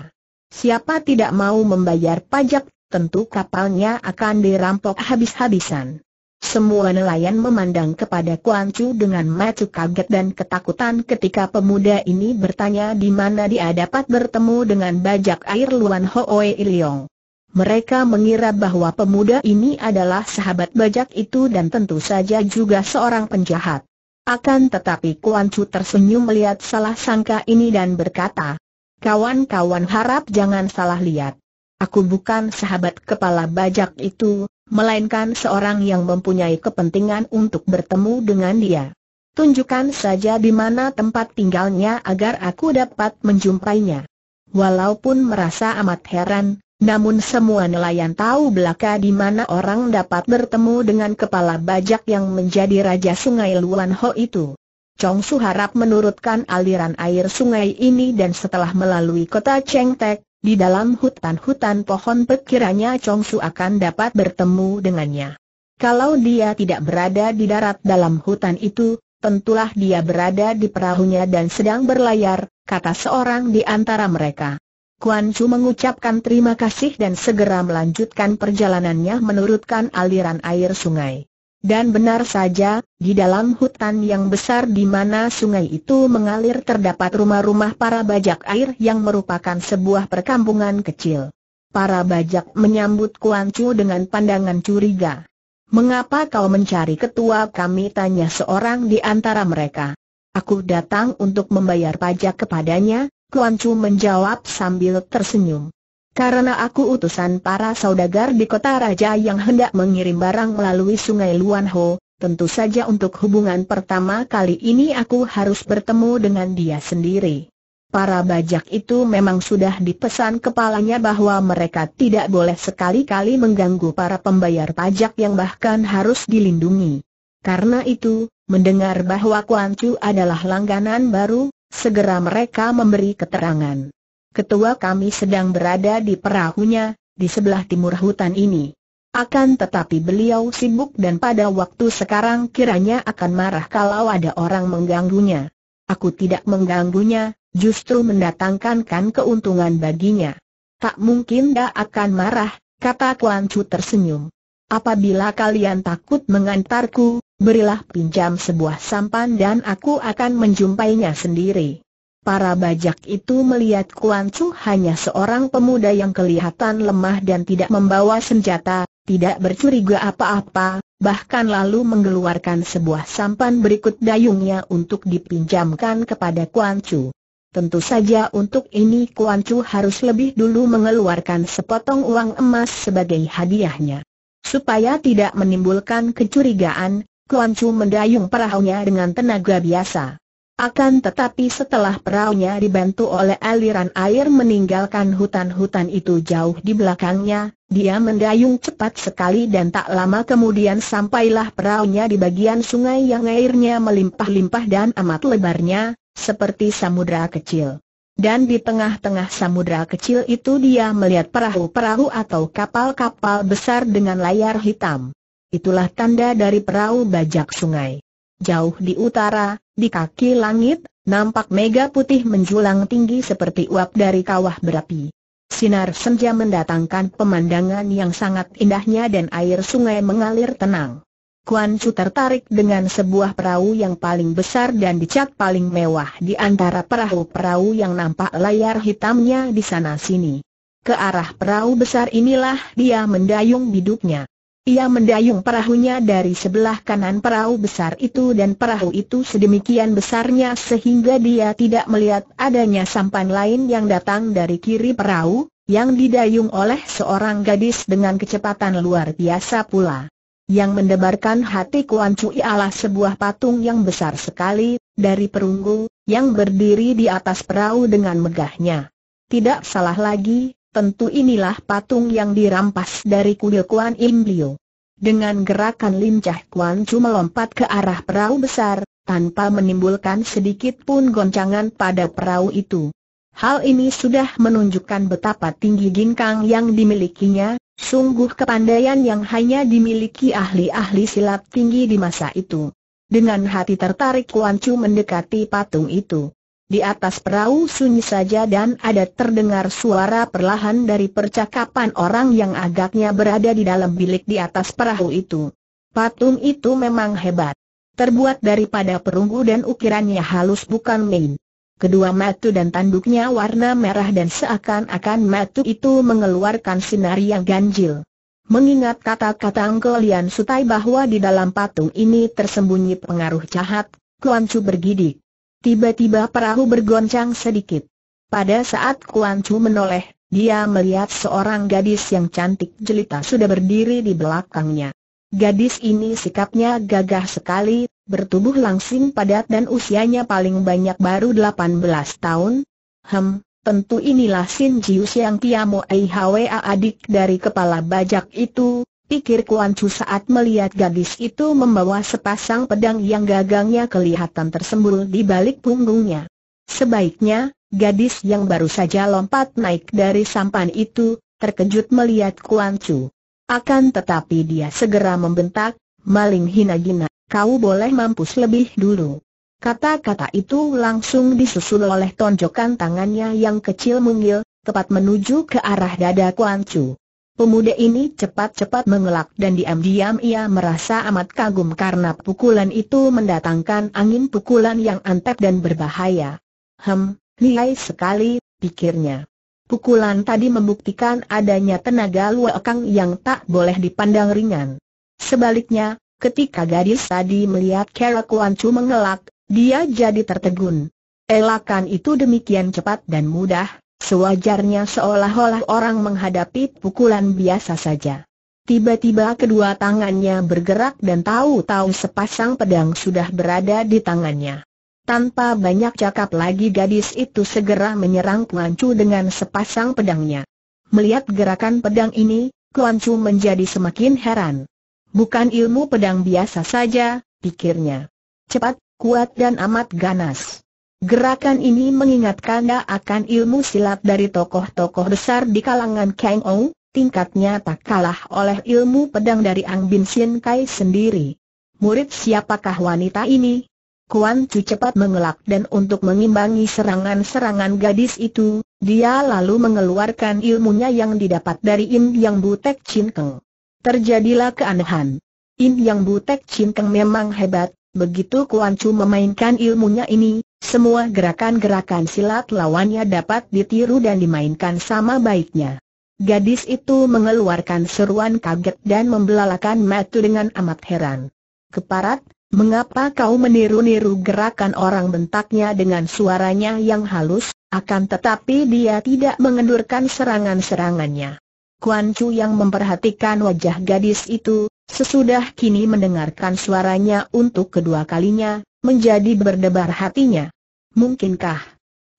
Siapa tidak mau membayar pajak, tentu kapalnya akan dirampok habis-habisan. Semua nelayan memandang kepada Kuan Chu dengan mata kaget dan ketakutan ketika pemuda ini bertanya di mana dia dapat bertemu dengan bajak air Luan Hoe Iliong. Mereka mengira bahwa pemuda ini adalah sahabat bajak itu dan tentu saja juga seorang penjahat. Akan tetapi Kuan Chu tersenyum melihat salah sangka ini dan berkata, Kawan-kawan harap jangan salah lihat. Aku bukan sahabat kepala bajak itu, melainkan seorang yang mempunyai kepentingan untuk bertemu dengan dia. Tunjukkan saja di mana tempat tinggalnya agar aku dapat menjumpainya. Walaupun merasa amat heran, namun semua nelayan tahu belaka di mana orang dapat bertemu dengan kepala bajak yang menjadi raja sungai Luan itu. Chong Su harap menurutkan aliran air sungai ini dan setelah melalui kota Cheng Tek, di dalam hutan-hutan pohon perkiranya Chong Su akan dapat bertemu dengannya. Kalau dia tidak berada di darat dalam hutan itu, tentulah dia berada di perahunya dan sedang berlayar, kata seorang di antara mereka. Kuan Chu mengucapkan terima kasih dan segera melanjutkan perjalanannya menurutkan aliran air sungai. Dan benar saja, di dalam hutan yang besar di mana sungai itu mengalir terdapat rumah-rumah para bajak air yang merupakan sebuah perkampungan kecil. Para bajak menyambut Kuan Chu dengan pandangan curiga. Mengapa kau mencari ketua kami tanya seorang di antara mereka. Aku datang untuk membayar pajak kepadanya, Kuan Chu menjawab sambil tersenyum. Karena aku utusan para saudagar di kota raja yang hendak mengirim barang melalui sungai Luanho, tentu saja untuk hubungan pertama kali ini aku harus bertemu dengan dia sendiri. Para bajak itu memang sudah dipesan kepalanya bahwa mereka tidak boleh sekali-kali mengganggu para pembayar pajak yang bahkan harus dilindungi. Karena itu, mendengar bahwa Kuan Chu adalah langganan baru, segera mereka memberi keterangan ketua kami sedang berada di perahunya, di sebelah timur hutan ini. Akan tetapi beliau sibuk dan pada waktu sekarang kiranya akan marah kalau ada orang mengganggunya. Aku tidak mengganggunya, justru mendatangkan keuntungan baginya. Tak mungkin dia akan marah, kata Kuan Chu tersenyum. Apabila kalian takut mengantarku, berilah pinjam sebuah sampan dan aku akan menjumpainya sendiri. Para bajak itu melihat Kuan Chu hanya seorang pemuda yang kelihatan lemah dan tidak membawa senjata, tidak bercuriga apa-apa, bahkan lalu mengeluarkan sebuah sampan berikut dayungnya untuk dipinjamkan kepada Kuan Chu. Tentu saja untuk ini Kuan Chu harus lebih dulu mengeluarkan sepotong uang emas sebagai hadiahnya. Supaya tidak menimbulkan kecurigaan, Kuan Chu mendayung perahunya dengan tenaga biasa. Akan tetapi setelah perahunya dibantu oleh aliran air meninggalkan hutan-hutan itu jauh di belakangnya, dia mendayung cepat sekali dan tak lama kemudian sampailah perahunya di bagian sungai yang airnya melimpah-limpah dan amat lebarnya, seperti samudra kecil. Dan di tengah-tengah samudra kecil itu dia melihat perahu-perahu atau kapal-kapal besar dengan layar hitam. Itulah tanda dari perahu bajak sungai jauh di utara, di kaki langit, nampak mega putih menjulang tinggi seperti uap dari kawah berapi. Sinar senja mendatangkan pemandangan yang sangat indahnya dan air sungai mengalir tenang. Kuan Chu tertarik dengan sebuah perahu yang paling besar dan dicat paling mewah di antara perahu-perahu yang nampak layar hitamnya di sana-sini. Ke arah perahu besar inilah dia mendayung biduknya. Ia mendayung perahunya dari sebelah kanan perahu besar itu dan perahu itu sedemikian besarnya sehingga dia tidak melihat adanya sampan lain yang datang dari kiri perahu, yang didayung oleh seorang gadis dengan kecepatan luar biasa pula. Yang mendebarkan hati Kuan Cui ialah sebuah patung yang besar sekali, dari perunggu, yang berdiri di atas perahu dengan megahnya. Tidak salah lagi, tentu inilah patung yang dirampas dari kuil Kuan Im Liu. Dengan gerakan lincah Kuan Chu melompat ke arah perahu besar, tanpa menimbulkan sedikit pun goncangan pada perahu itu. Hal ini sudah menunjukkan betapa tinggi ginkang yang dimilikinya, sungguh kepandaian yang hanya dimiliki ahli-ahli silat tinggi di masa itu. Dengan hati tertarik Kuan Chu mendekati patung itu. Di atas perahu sunyi saja dan ada terdengar suara perlahan dari percakapan orang yang agaknya berada di dalam bilik di atas perahu itu. Patung itu memang hebat. Terbuat daripada perunggu dan ukirannya halus bukan main. Kedua matu dan tanduknya warna merah dan seakan-akan matu itu mengeluarkan sinar yang ganjil. Mengingat kata-kata Angkel Lian Sutai bahwa di dalam patung ini tersembunyi pengaruh jahat, Kuan Chu bergidik. Tiba-tiba perahu bergoncang sedikit. Pada saat Kuan Chu menoleh, dia melihat seorang gadis yang cantik jelita sudah berdiri di belakangnya. Gadis ini sikapnya gagah sekali, bertubuh langsing padat dan usianya paling banyak baru 18 tahun. Hem, tentu inilah Sin Jiu Siang Ei Hwa adik dari kepala bajak itu, pikir Kuan Chu saat melihat gadis itu membawa sepasang pedang yang gagangnya kelihatan tersembul di balik punggungnya. Sebaiknya, gadis yang baru saja lompat naik dari sampan itu, terkejut melihat Kuan Chu. Akan tetapi dia segera membentak, maling hina-gina, kau boleh mampus lebih dulu. Kata-kata itu langsung disusul oleh tonjokan tangannya yang kecil mungil, tepat menuju ke arah dada Kuan Chu. Pemuda ini cepat-cepat mengelak dan diam-diam ia merasa amat kagum karena pukulan itu mendatangkan angin pukulan yang antep dan berbahaya. Hem, nilai sekali, pikirnya. Pukulan tadi membuktikan adanya tenaga luakang yang tak boleh dipandang ringan. Sebaliknya, ketika gadis tadi melihat Kera Kuan Chu mengelak, dia jadi tertegun. Elakan itu demikian cepat dan mudah, Sewajarnya seolah-olah orang menghadapi pukulan biasa saja. Tiba-tiba kedua tangannya bergerak dan tahu-tahu sepasang pedang sudah berada di tangannya. Tanpa banyak cakap lagi gadis itu segera menyerang Kuan dengan sepasang pedangnya. Melihat gerakan pedang ini, Kuan menjadi semakin heran. Bukan ilmu pedang biasa saja, pikirnya. Cepat, kuat dan amat ganas. Gerakan ini mengingatkan akan ilmu silat dari tokoh-tokoh besar di kalangan Kang Ou, tingkatnya tak kalah oleh ilmu pedang dari Ang Bin Sien Kai sendiri. Murid siapakah wanita ini? Kuan Chu cepat mengelak dan untuk mengimbangi serangan-serangan gadis itu, dia lalu mengeluarkan ilmunya yang didapat dari Im Yang Butek Chin Keng. Terjadilah keanehan. Im Yang Butek Chin Keng memang hebat, begitu Kuan Chu memainkan ilmunya ini, semua gerakan-gerakan silat lawannya dapat ditiru dan dimainkan sama baiknya. Gadis itu mengeluarkan seruan kaget dan membelalakan Matu dengan amat heran. Keparat, mengapa kau meniru-niru gerakan orang bentaknya dengan suaranya yang halus, akan tetapi dia tidak mengendurkan serangan-serangannya. Kuan Chu yang memperhatikan wajah gadis itu, Sesudah kini mendengarkan suaranya untuk kedua kalinya, menjadi berdebar hatinya. Mungkinkah?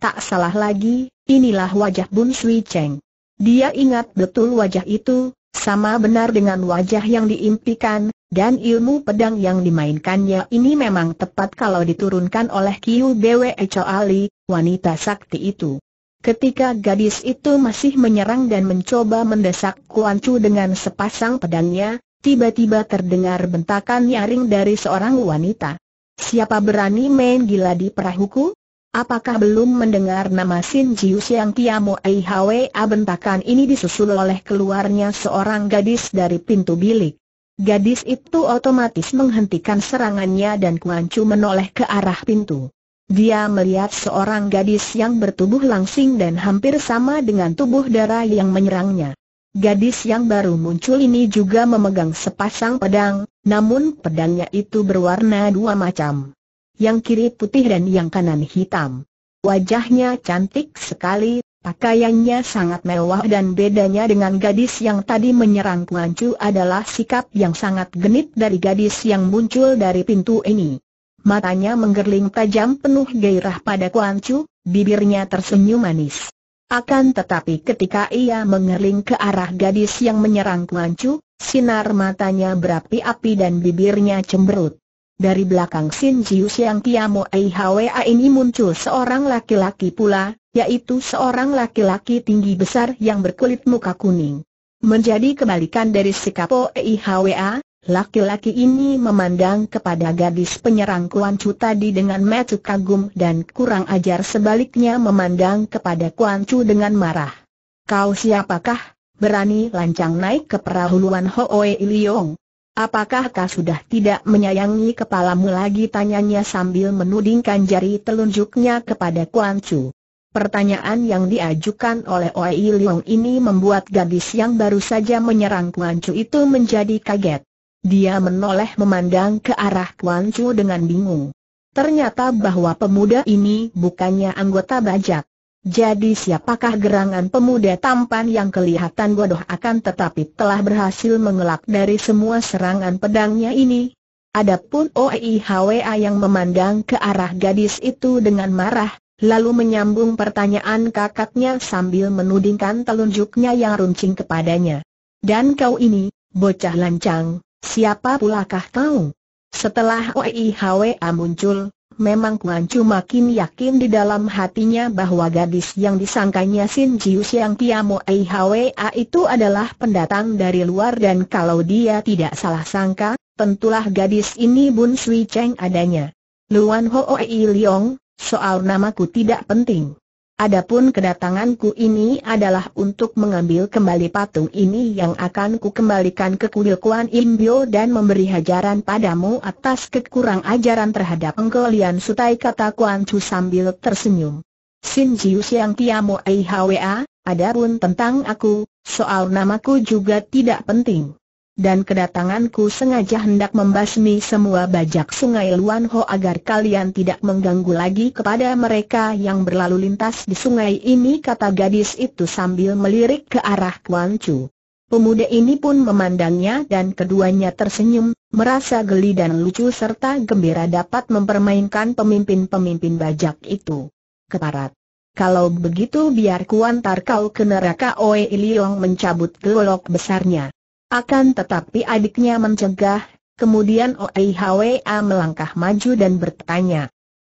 Tak salah lagi, inilah wajah Bun Sui Cheng. Dia ingat betul wajah itu, sama benar dengan wajah yang diimpikan, dan ilmu pedang yang dimainkannya ini memang tepat kalau diturunkan oleh Kiu Bwe Cho Ali, wanita sakti itu. Ketika gadis itu masih menyerang dan mencoba mendesak Kuan Chu dengan sepasang pedangnya, tiba-tiba terdengar bentakan nyaring dari seorang wanita. Siapa berani main gila di perahuku? Apakah belum mendengar nama Sin Jiu Siang Tiamo Hwa bentakan ini disusul oleh keluarnya seorang gadis dari pintu bilik. Gadis itu otomatis menghentikan serangannya dan Kuan menoleh ke arah pintu. Dia melihat seorang gadis yang bertubuh langsing dan hampir sama dengan tubuh darah yang menyerangnya. Gadis yang baru muncul ini juga memegang sepasang pedang, namun pedangnya itu berwarna dua macam. Yang kiri putih dan yang kanan hitam. Wajahnya cantik sekali, Pakaiannya sangat mewah dan bedanya dengan gadis yang tadi menyerang Kuancu adalah sikap yang sangat genit dari gadis yang muncul dari pintu ini. Matanya menggerling tajam penuh gairah pada Kuancu, bibirnya tersenyum manis. Akan tetapi ketika ia mengerling ke arah gadis yang menyerang Kuancu, sinar matanya berapi-api dan bibirnya cemberut. Dari belakang Sin Jiu Siang Kiamo Hwa ini muncul seorang laki-laki pula, yaitu seorang laki-laki tinggi besar yang berkulit muka kuning. Menjadi kebalikan dari sikap Hwa, Laki-laki ini memandang kepada gadis penyerang Kuan Chu tadi dengan mata kagum dan kurang ajar sebaliknya memandang kepada Kuan Chu dengan marah. Kau siapakah, berani lancang naik ke perahu Luan Li Yong? Apakah kau sudah tidak menyayangi kepalamu lagi tanyanya sambil menudingkan jari telunjuknya kepada Kuan Chu. Pertanyaan yang diajukan oleh Oi Yong ini membuat gadis yang baru saja menyerang Kuan Chu itu menjadi kaget. Dia menoleh memandang ke arah Kuan Chu dengan bingung. Ternyata bahwa pemuda ini bukannya anggota bajak. Jadi siapakah gerangan pemuda tampan yang kelihatan bodoh akan tetapi telah berhasil mengelak dari semua serangan pedangnya ini? Adapun Hwa yang memandang ke arah gadis itu dengan marah, lalu menyambung pertanyaan kakaknya sambil menudingkan telunjuknya yang runcing kepadanya. Dan kau ini, bocah lancang, Siapa pulakah kau? Setelah OIHWA muncul, memang Kuan Chu makin yakin di dalam hatinya bahwa gadis yang disangkanya Sin Jiu Siang Tiamo OIHWA itu adalah pendatang dari luar dan kalau dia tidak salah sangka, tentulah gadis ini Bun Sui Cheng adanya. Luan Ho Oi Liong, soal namaku tidak penting. Adapun kedatanganku ini adalah untuk mengambil kembali patung ini yang akan ku ke kuil Kuan Imbio dan memberi hajaran padamu atas kekurang ajaran terhadap engkau Sutai kata Kuan Chu sambil tersenyum. Sin Jiu Siang Tiamo Hwa, adapun tentang aku, soal namaku juga tidak penting dan kedatanganku sengaja hendak membasmi semua bajak sungai Luan Ho agar kalian tidak mengganggu lagi kepada mereka yang berlalu lintas di sungai ini kata gadis itu sambil melirik ke arah Kuan Chu. Pemuda ini pun memandangnya dan keduanya tersenyum, merasa geli dan lucu serta gembira dapat mempermainkan pemimpin-pemimpin bajak itu. Keparat. Kalau begitu biar kuantar kau ke neraka Oe Iliong mencabut gelok besarnya. Akan tetapi adiknya mencegah, kemudian OIHWA melangkah maju dan bertanya.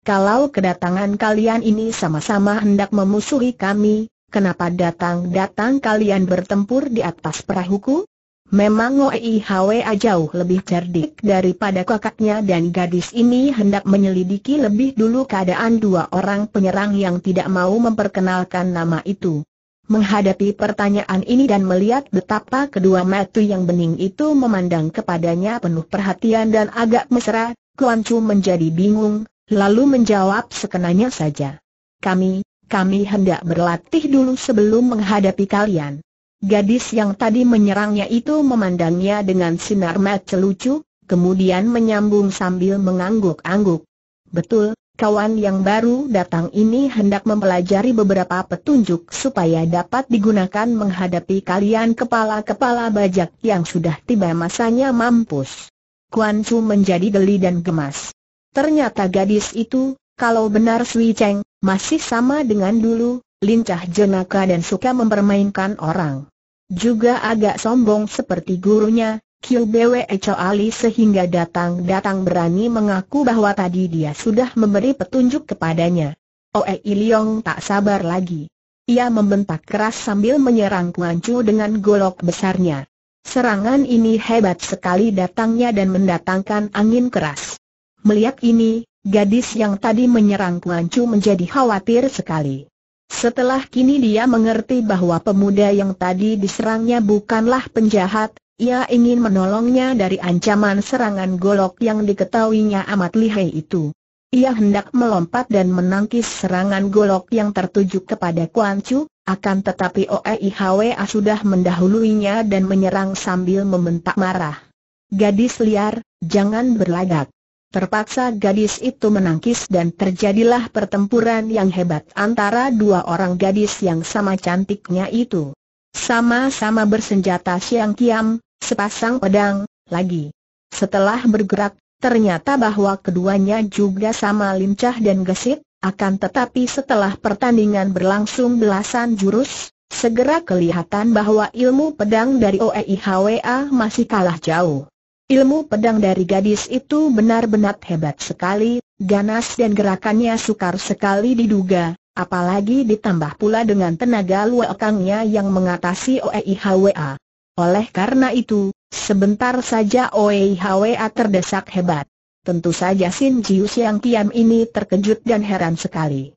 Kalau kedatangan kalian ini sama-sama hendak memusuhi kami, kenapa datang-datang kalian bertempur di atas perahuku? Memang OIHWA jauh lebih cerdik daripada kakaknya dan gadis ini hendak menyelidiki lebih dulu keadaan dua orang penyerang yang tidak mau memperkenalkan nama itu. Menghadapi pertanyaan ini dan melihat betapa kedua mata yang bening itu memandang kepadanya penuh perhatian dan agak mesra, Kuan Chu menjadi bingung, lalu menjawab sekenanya saja. Kami, kami hendak berlatih dulu sebelum menghadapi kalian. Gadis yang tadi menyerangnya itu memandangnya dengan sinar mata lucu, kemudian menyambung sambil mengangguk-angguk. Betul, Kawan yang baru datang ini hendak mempelajari beberapa petunjuk supaya dapat digunakan menghadapi kalian kepala-kepala bajak yang sudah tiba masanya mampus. Kuan Chu menjadi geli dan gemas. Ternyata gadis itu, kalau benar Sui Cheng, masih sama dengan dulu, lincah jenaka dan suka mempermainkan orang. Juga agak sombong seperti gurunya, Kilbwe Ali sehingga datang-datang berani mengaku bahwa tadi dia sudah memberi petunjuk kepadanya. Oe Iliong tak sabar lagi. Ia membentak keras sambil menyerang Kuan dengan golok besarnya. Serangan ini hebat sekali datangnya dan mendatangkan angin keras. Melihat ini, gadis yang tadi menyerang Kuan menjadi khawatir sekali. Setelah kini dia mengerti bahwa pemuda yang tadi diserangnya bukanlah penjahat, ia ingin menolongnya dari ancaman serangan golok yang diketahuinya amat lihai itu. Ia hendak melompat dan menangkis serangan golok yang tertuju kepada Kuan Chu, akan tetapi OEIHWA sudah mendahuluinya dan menyerang sambil membentak marah. Gadis liar, jangan berlagak. Terpaksa gadis itu menangkis dan terjadilah pertempuran yang hebat antara dua orang gadis yang sama cantiknya itu. Sama-sama bersenjata siang kiam, Sepasang pedang, lagi. Setelah bergerak, ternyata bahwa keduanya juga sama lincah dan gesit, akan tetapi setelah pertandingan berlangsung belasan jurus, segera kelihatan bahwa ilmu pedang dari OEIHWA masih kalah jauh. Ilmu pedang dari gadis itu benar-benar hebat sekali, ganas dan gerakannya sukar sekali diduga, apalagi ditambah pula dengan tenaga luakangnya yang mengatasi OEIHWA. Oleh karena itu, sebentar saja Oei Hwa terdesak hebat. Tentu saja Sin Jiu Siang Kiam ini terkejut dan heran sekali.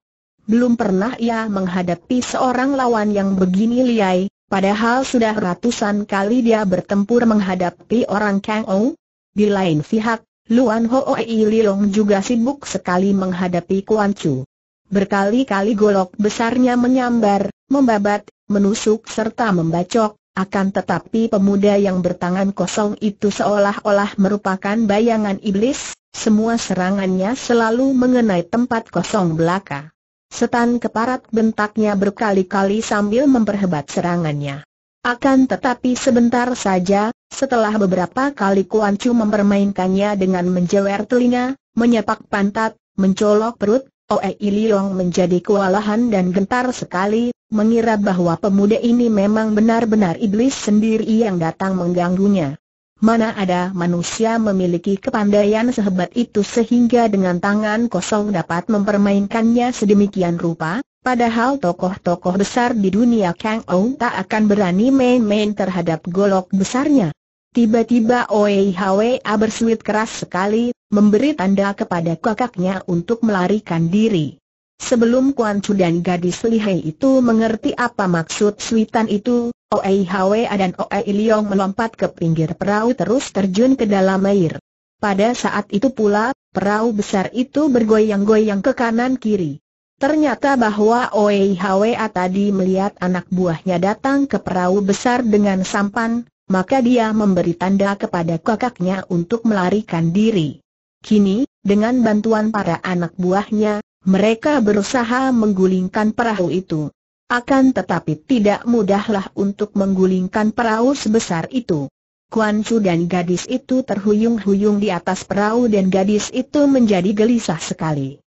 Belum pernah ia menghadapi seorang lawan yang begini liai, padahal sudah ratusan kali dia bertempur menghadapi orang Kang Ou. Di lain pihak, Luan Ho Oei Lilong juga sibuk sekali menghadapi Kuan Chu. Berkali-kali golok besarnya menyambar, membabat, menusuk serta membacok, akan tetapi pemuda yang bertangan kosong itu seolah-olah merupakan bayangan iblis, semua serangannya selalu mengenai tempat kosong belaka. Setan keparat bentaknya berkali-kali sambil memperhebat serangannya. Akan tetapi sebentar saja, setelah beberapa kali Kuan Chu mempermainkannya dengan menjewer telinga, menyepak pantat, mencolok perut, Oe Iliong menjadi kewalahan dan gentar sekali, mengira bahwa pemuda ini memang benar-benar iblis sendiri yang datang mengganggunya. Mana ada manusia memiliki kepandaian sehebat itu sehingga dengan tangan kosong dapat mempermainkannya sedemikian rupa, padahal tokoh-tokoh besar di dunia Kang Ou tak akan berani main-main terhadap golok besarnya. Tiba-tiba Oei Hwa bersuit keras sekali, memberi tanda kepada kakaknya untuk melarikan diri. Sebelum Kuan Chu dan gadis lihai itu mengerti apa maksud suitan itu, Oei Hwa dan Oei Liong melompat ke pinggir perahu terus terjun ke dalam air. Pada saat itu pula, perahu besar itu bergoyang-goyang ke kanan-kiri. Ternyata bahwa Oei Hwa tadi melihat anak buahnya datang ke perahu besar dengan sampan, maka dia memberi tanda kepada kakaknya untuk melarikan diri. Kini, dengan bantuan para anak buahnya, mereka berusaha menggulingkan perahu itu. Akan tetapi tidak mudahlah untuk menggulingkan perahu sebesar itu. Kuan Chu dan gadis itu terhuyung-huyung di atas perahu dan gadis itu menjadi gelisah sekali.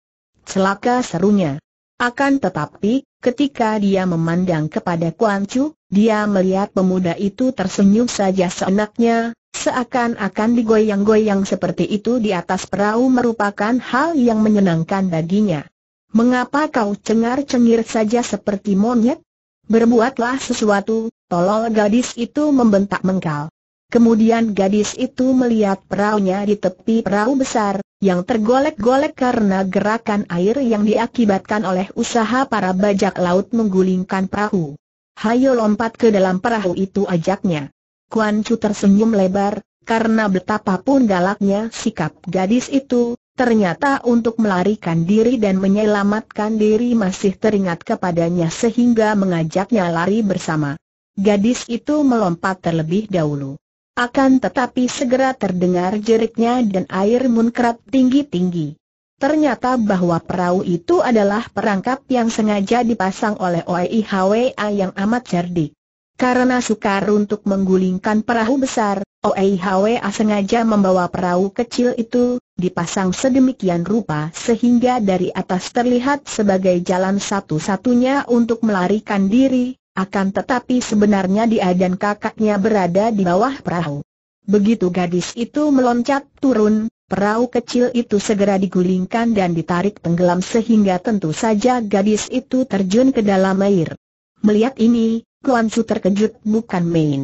Celaka serunya. Akan tetapi, ketika dia memandang kepada Kuan Chu, dia melihat pemuda itu tersenyum saja seenaknya, seakan-akan digoyang-goyang seperti itu di atas perahu merupakan hal yang menyenangkan baginya. Mengapa kau cengar-cengir saja seperti monyet? Berbuatlah sesuatu, tolol gadis itu membentak mengkal. Kemudian gadis itu melihat peraunya di tepi perahu besar, yang tergolek-golek karena gerakan air yang diakibatkan oleh usaha para bajak laut menggulingkan perahu. Hayo lompat ke dalam perahu itu ajaknya. Kuan Chu tersenyum lebar, karena betapapun galaknya sikap gadis itu, ternyata untuk melarikan diri dan menyelamatkan diri masih teringat kepadanya sehingga mengajaknya lari bersama. Gadis itu melompat terlebih dahulu. Akan tetapi segera terdengar jeriknya dan air muncrat tinggi-tinggi. Ternyata bahwa perahu itu adalah perangkap yang sengaja dipasang oleh Oei HWA yang amat cerdik. Karena sukar untuk menggulingkan perahu besar, Oei HWA sengaja membawa perahu kecil itu, dipasang sedemikian rupa sehingga dari atas terlihat sebagai jalan satu-satunya untuk melarikan diri, akan tetapi sebenarnya dia dan kakaknya berada di bawah perahu. Begitu gadis itu meloncat turun, Perahu kecil itu segera digulingkan dan ditarik tenggelam sehingga tentu saja gadis itu terjun ke dalam air. Melihat ini, Kuan Su terkejut bukan main.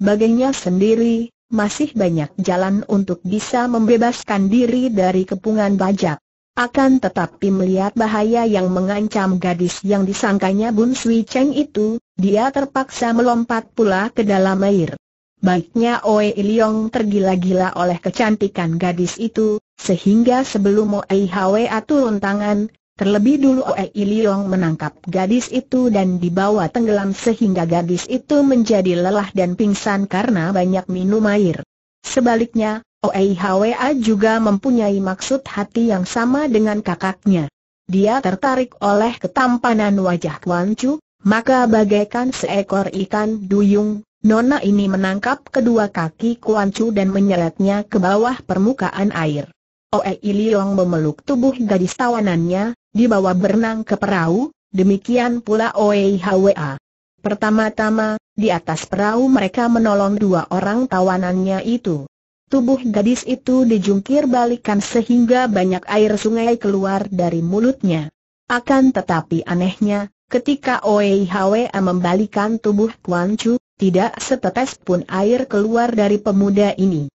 Baginya sendiri, masih banyak jalan untuk bisa membebaskan diri dari kepungan bajak. Akan tetapi melihat bahaya yang mengancam gadis yang disangkanya Bun Sui Cheng itu, dia terpaksa melompat pula ke dalam air. Baiknya Oe Iliong tergila-gila oleh kecantikan gadis itu, sehingga sebelum Oe Hwe turun tangan, terlebih dulu Oe Iliong menangkap gadis itu dan dibawa tenggelam sehingga gadis itu menjadi lelah dan pingsan karena banyak minum air. Sebaliknya, Oe Hwe juga mempunyai maksud hati yang sama dengan kakaknya. Dia tertarik oleh ketampanan wajah Kwan Chu, maka bagaikan seekor ikan duyung Nona ini menangkap kedua kaki Kuan Chu dan menyeretnya ke bawah permukaan air. Oe Iliong memeluk tubuh gadis tawanannya, dibawa berenang ke perahu, demikian pula Oe Hwa. Pertama-tama, di atas perahu mereka menolong dua orang tawanannya itu. Tubuh gadis itu dijungkir balikan sehingga banyak air sungai keluar dari mulutnya. Akan tetapi anehnya, Ketika Oe Hwa membalikan tubuh Kuan Chu, tidak setetes pun air keluar dari pemuda ini.